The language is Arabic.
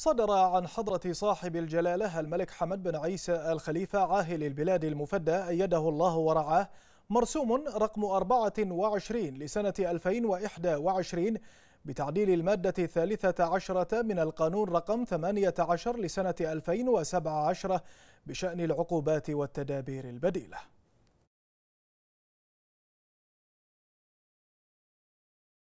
صدر عن حضرة صاحب الجلالة الملك حمد بن عيسى الخليفة عاهل البلاد المفدى أيده الله ورعاه مرسوم رقم 24 لسنة 2021 بتعديل المادة الثالثة عشرة من القانون رقم 18 لسنة 2017 بشأن العقوبات والتدابير البديلة